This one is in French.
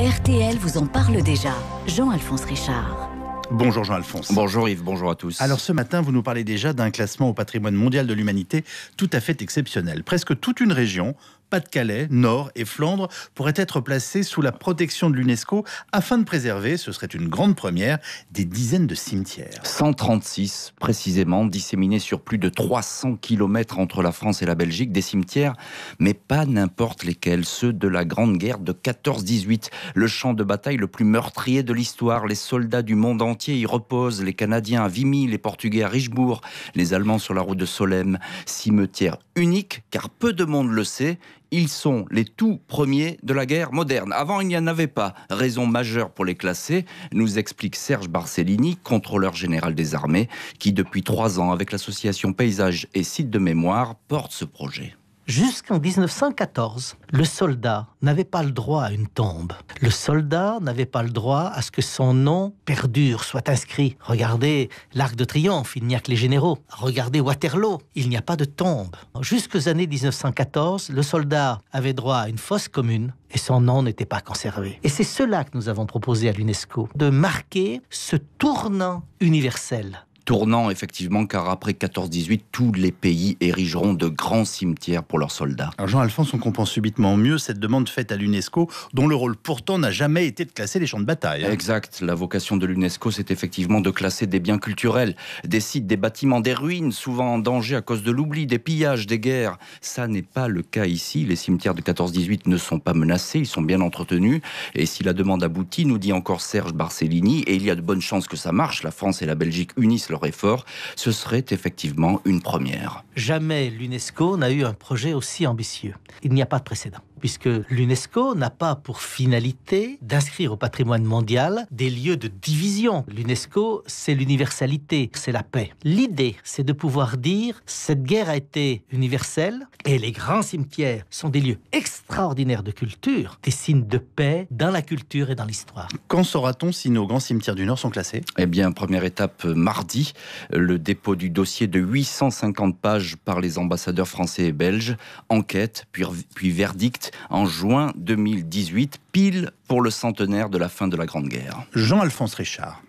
RTL vous en parle déjà. Jean-Alphonse Richard. Bonjour Jean-Alphonse. Bonjour Yves, bonjour à tous. Alors ce matin, vous nous parlez déjà d'un classement au patrimoine mondial de l'humanité tout à fait exceptionnel. Presque toute une région, pas-de-Calais, Nord et Flandre pourraient être placés sous la protection de l'UNESCO afin de préserver, ce serait une grande première, des dizaines de cimetières. 136 précisément, disséminés sur plus de 300 km entre la France et la Belgique, des cimetières, mais pas n'importe lesquels, ceux de la Grande Guerre de 14-18, le champ de bataille le plus meurtrier de l'histoire. Les soldats du monde entier y reposent, les Canadiens à Vimy, les Portugais à Richebourg, les Allemands sur la route de Solesmes. Cimetière unique, car peu de monde le sait, ils sont les tout premiers de la guerre moderne. Avant, il n'y en avait pas. Raison majeure pour les classer, nous explique Serge Barcellini, contrôleur général des armées, qui depuis trois ans, avec l'association Paysages et Sites de Mémoire, porte ce projet. Jusqu'en 1914, le soldat n'avait pas le droit à une tombe. Le soldat n'avait pas le droit à ce que son nom perdure, soit inscrit. Regardez l'Arc de Triomphe, il n'y a que les généraux. Regardez Waterloo, il n'y a pas de tombe. Jusqu'aux années 1914, le soldat avait droit à une fosse commune et son nom n'était pas conservé. Et c'est cela que nous avons proposé à l'UNESCO, de marquer ce tournant universel tournant, effectivement, car après 14-18, tous les pays érigeront de grands cimetières pour leurs soldats. Alors Jean-Alphonse, on comprend subitement mieux cette demande faite à l'UNESCO, dont le rôle pourtant n'a jamais été de classer les champs de bataille. Hein. Exact. La vocation de l'UNESCO, c'est effectivement de classer des biens culturels, des sites, des bâtiments, des ruines, souvent en danger à cause de l'oubli, des pillages, des guerres. Ça n'est pas le cas ici. Les cimetières de 14-18 ne sont pas menacés, ils sont bien entretenus. Et si la demande aboutit, nous dit encore Serge Barcellini, et il y a de bonnes chances que ça marche, la France et la Belgique unissent leurs ce serait effectivement une première. Jamais l'UNESCO n'a eu un projet aussi ambitieux. Il n'y a pas de précédent, puisque l'UNESCO n'a pas pour finalité d'inscrire au patrimoine mondial des lieux de division. L'UNESCO, c'est l'universalité, c'est la paix. L'idée, c'est de pouvoir dire, cette guerre a été universelle, et les grands cimetières sont des lieux extraordinaires de culture, des signes de paix dans la culture et dans l'histoire. Quand saura-t-on si nos grands cimetières du Nord sont classés Eh bien, première étape, euh, mardi, euh, le dépôt du dossier de 850 pages par les ambassadeurs français et belges, enquête puis, puis verdict en juin 2018, pile pour le centenaire de la fin de la Grande Guerre. Jean-Alphonse Richard.